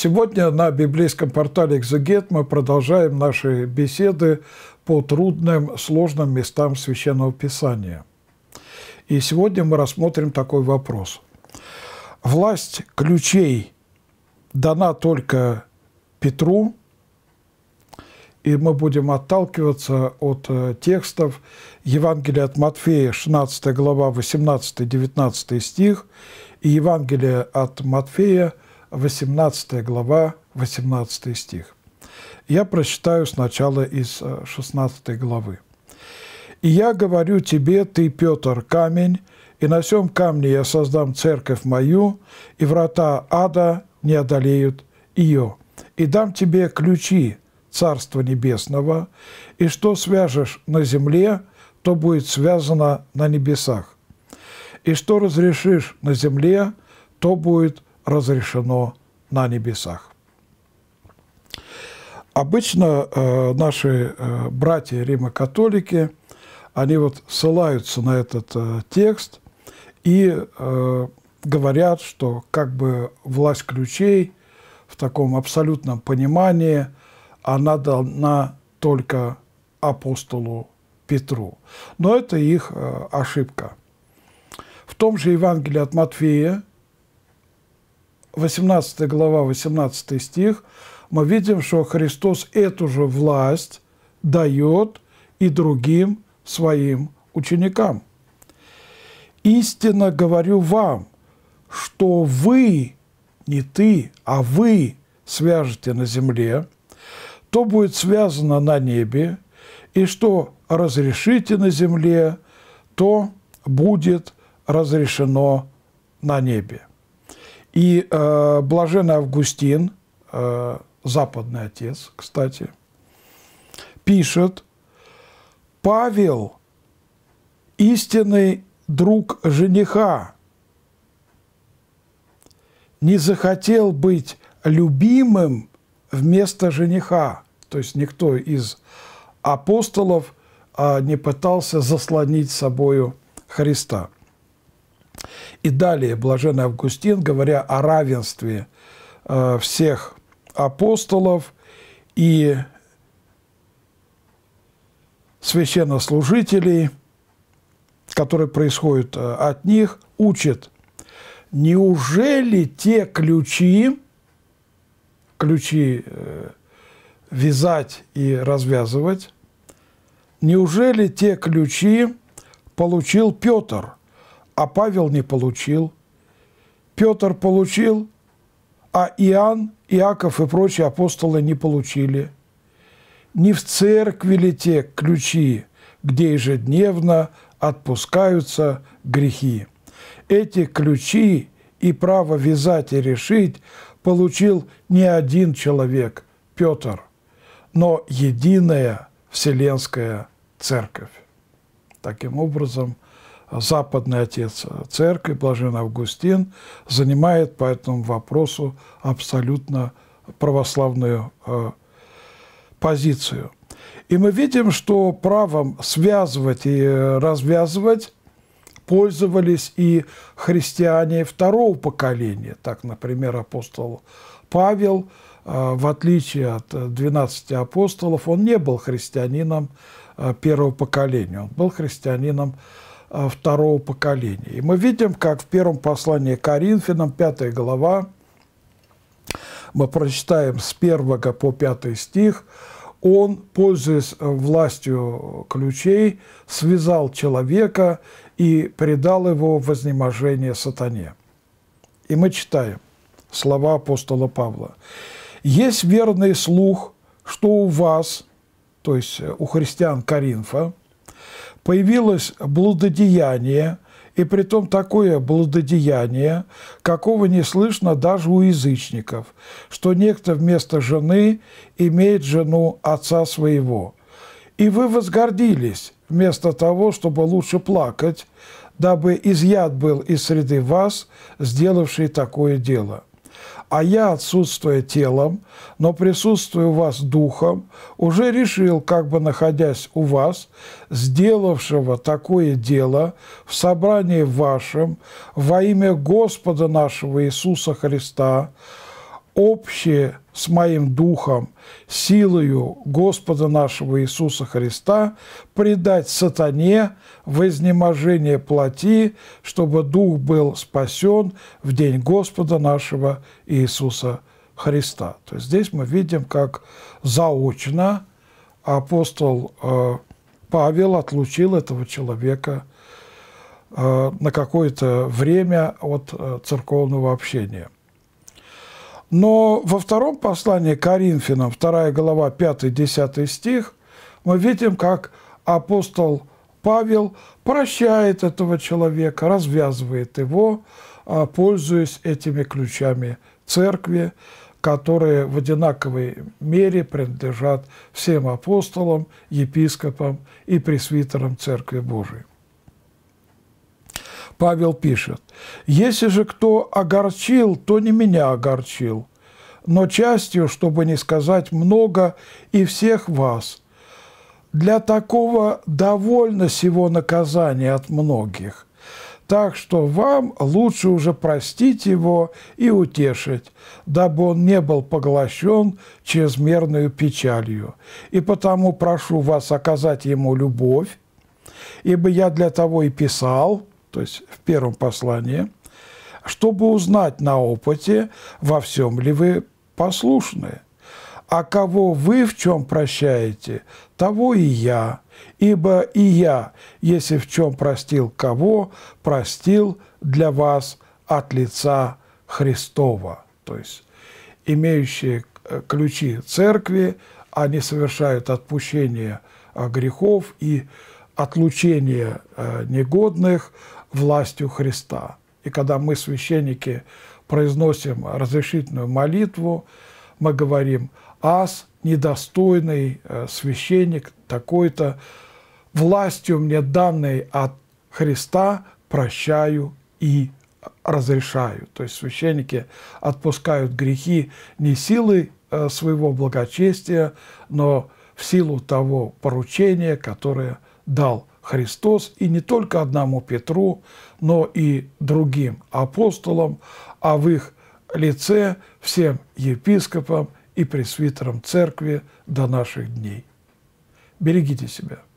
Сегодня на библейском портале «Экзегет» мы продолжаем наши беседы по трудным, сложным местам Священного Писания. И сегодня мы рассмотрим такой вопрос. Власть ключей дана только Петру, и мы будем отталкиваться от э, текстов Евангелия от Матфея, 16 глава, 18-19 стих, и Евангелия от Матфея – 18 глава, 18 стих. Я прочитаю сначала из 16 э, главы. «И я говорю тебе, ты, Петр, камень, и на сем камне я создам церковь мою, и врата ада не одолеют ее. И дам тебе ключи Царства Небесного, и что свяжешь на земле, то будет связано на небесах. И что разрешишь на земле, то будет разрешено на небесах. Обычно э, наши э, братья католики они вот ссылаются на этот э, текст и э, говорят, что как бы власть ключей в таком абсолютном понимании, она дана только апостолу Петру. Но это их э, ошибка. В том же Евангелии от Матфея, 18 глава, 18 стих, мы видим, что Христос эту же власть дает и другим своим ученикам. «Истинно говорю вам, что вы, не ты, а вы свяжете на земле, то будет связано на небе, и что разрешите на земле, то будет разрешено на небе». И э, блаженный Августин, э, западный отец, кстати, пишет, Павел – истинный друг жениха, не захотел быть любимым вместо жениха. То есть никто из апостолов а, не пытался заслонить собою Христа. И далее блаженный Августин, говоря о равенстве э, всех апостолов и священнослужителей, которые происходят э, от них, учит, неужели те ключи, ключи э, вязать и развязывать, неужели те ключи получил Петр – а Павел не получил. Петр получил, а Иоанн, Иаков и прочие апостолы не получили. Не в церкви ли те ключи, где ежедневно отпускаются грехи? Эти ключи и право вязать и решить получил не один человек, Петр, но единая Вселенская Церковь. Таким образом, – западный отец церкви, Блажен Августин, занимает по этому вопросу абсолютно православную э, позицию. И мы видим, что правом связывать и развязывать пользовались и христиане второго поколения. Так, например, апостол Павел, э, в отличие от 12 апостолов, он не был христианином э, первого поколения, он был христианином а, второго поколения. И мы видим, как в первом послании Коринфянам, 5 глава, мы прочитаем с 1 по 5 стих, он, пользуясь э, властью ключей, связал человека и предал его вознеможение сатане. И мы читаем слова апостола Павла. «Есть верный слух, что у вас, то есть э, у христиан Коринфа, появилось блудодеяние, и притом такое блудодеяние, какого не слышно даже у язычников, что некто вместо жены имеет жену отца своего. И вы возгордились, вместо того, чтобы лучше плакать, дабы изъят был из среды вас, сделавший такое дело а я, отсутствуя телом, но присутствую у вас духом, уже решил, как бы находясь у вас, сделавшего такое дело в собрании вашем во имя Господа нашего Иисуса Христа, общее с моим духом, силою Господа нашего Иисуса Христа, предать сатане вознеможение плоти, чтобы дух был спасен в день Господа нашего Иисуса Христа. То есть здесь мы видим, как заочно апостол э, Павел отлучил этого человека э, на какое-то время от э, церковного общения – но во втором послании Коринфянам, 2 глава, 5-10 стих, мы видим, как апостол Павел прощает этого человека, развязывает его, а, пользуясь этими ключами церкви, которые в одинаковой мере принадлежат всем апостолам, епископам и пресвитерам Церкви Божией. Павел пишет, «Если же кто огорчил, то не меня огорчил, но частью, чтобы не сказать много, и всех вас. Для такого довольно сего наказания от многих. Так что вам лучше уже простить его и утешить, дабы он не был поглощен чрезмерной печалью. И потому прошу вас оказать ему любовь, ибо я для того и писал – то есть в первом послании, чтобы узнать на опыте, во всем ли вы послушны. А кого вы в чем прощаете, того и я. Ибо и я, если в чем простил кого, простил для вас от лица Христова. То есть имеющие э, ключи церкви, они совершают отпущение э, грехов и отлучение э, негодных властью Христа. И когда мы, священники, произносим разрешительную молитву, мы говорим «Аз, недостойный э, священник такой-то, властью мне данной от Христа прощаю и разрешаю». То есть священники отпускают грехи не силой э, своего благочестия, но в силу того поручения, которое – дал Христос и не только одному Петру, но и другим апостолам, а в их лице всем епископам и пресвитерам церкви до наших дней. Берегите себя.